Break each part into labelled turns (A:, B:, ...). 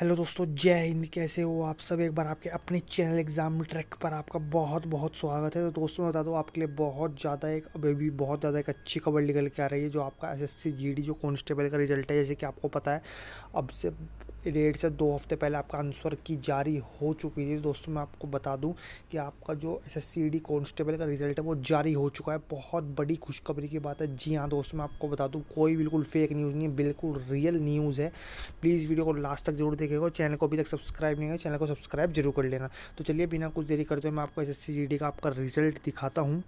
A: hello दोस्तों जय हिंद कैसे हो आप सब एक बार आपके अपने चैनल एग्ज़ाम ट्रैक पर आपका बहुत बहुत स्वागत है तो दोस्तों मैं बता दूँ आपके लिए बहुत ज़्यादा एक अभी भी बहुत ज़्यादा एक अच्छी खबर निकल के आ रही है जो आपका एसएससी जीडी जो कॉन्स्टेबल का रिजल्ट है जैसे कि आपको पता है अब से डेढ़ से दो हफ्ते पहले आपका आंसर की जारी हो चुकी थी दोस्तों मैं आपको बता दूं कि आपका जो S S C D constable का रिजल्ट है वो जारी हो चुका है बहुत बड़ी खुशखबरी की बात है जी हाँ दोस्तों मैं आपको बता दूं कोई बिल्कुल फेक न्यूज़ नहीं है बिल्कुल रियल न्यूज़ है प्लीज़ वीडियो को लास्ट तक जरूर देख देखेगा और चैनल को अभी तक सब्सक्राइब नहीं है चैनल को सब्सक्राइब जरूर कर लेना तो चलिए बिना कुछ देरी करते हुए मैं आपको एस एस का आपका रिजल्ट दिखाता हूँ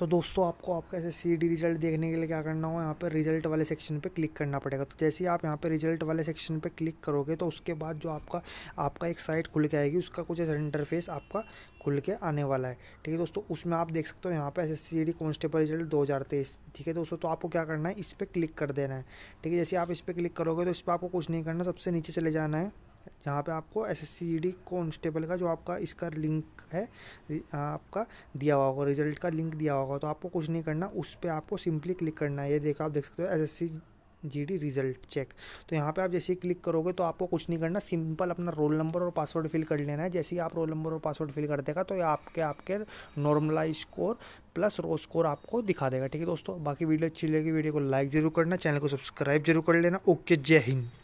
A: तो दोस्तों आपको आपका ऐसे सी डी रिजल्ट देखने के लिए क्या करना हो यहाँ पर रिजल्ट वाले सेक्शन पे क्लिक करना पड़ेगा तो जैसे ही आप यहाँ पे रिजल्ट वाले सेक्शन पे क्लिक करोगे तो उसके बाद जो आपका आपका एक साइट खुल के आएगी उसका कुछ ऐसा इंटरफेस आपका खुल के आने वाला है ठीक है दोस्तों उसमें आप देख सकते हो यहाँ पर S C D constable result दो हज़ार तेईस ठीक है दोस्तों तो आपको क्या करना है इस पर क्लिक कर देना है ठीक है जैसे आप इस पर क्लिक करोगे तो इस पर आपको कुछ नहीं करना सबसे नीचे चले जाना है जहाँ पे आपको S S C D constable का जो आपका इसका लिंक है आपका दिया हुआ होगा रिजल्ट का लिंक दिया हुआ होगा तो आपको कुछ नहीं करना उस पर आपको सिंपली क्लिक करना है ये देखा आप देख सकते हो S S C G D result check तो यहाँ पे आप जैसे ही क्लिक करोगे तो आपको कुछ नहीं करना सिंपल अपना रोल नंबर और पासवर्ड फिल कर लेना है जैसे ही आप रोल नंबर और पासवर्ड फिल कर देगा तो ये आपके आपके normalise score plus raw score आपको दिखा देगा ठीक है दोस्तों बाकी वीडियो अच्छी लगेगी वीडियो को लाइक जरूर करना चैनल को सब्सक्राइब जरूर कर लेना ओके जय हिंद